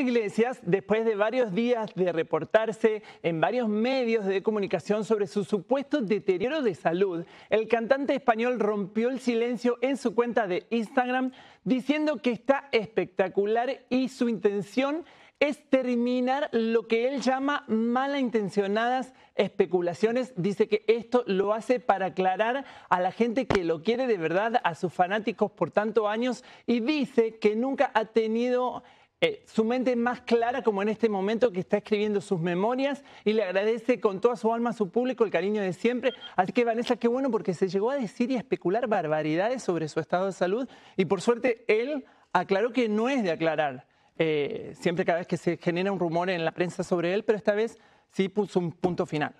Iglesias, después de varios días de reportarse en varios medios de comunicación sobre su supuesto deterioro de salud, el cantante español rompió el silencio en su cuenta de Instagram diciendo que está espectacular y su intención es terminar lo que él llama malintencionadas especulaciones. Dice que esto lo hace para aclarar a la gente que lo quiere de verdad, a sus fanáticos por tanto años, y dice que nunca ha tenido eh, su mente es más clara como en este momento que está escribiendo sus memorias y le agradece con toda su alma a su público el cariño de siempre. Así que Vanessa, qué bueno porque se llegó a decir y a especular barbaridades sobre su estado de salud y por suerte él aclaró que no es de aclarar. Eh, siempre cada vez que se genera un rumor en la prensa sobre él, pero esta vez sí puso un punto final.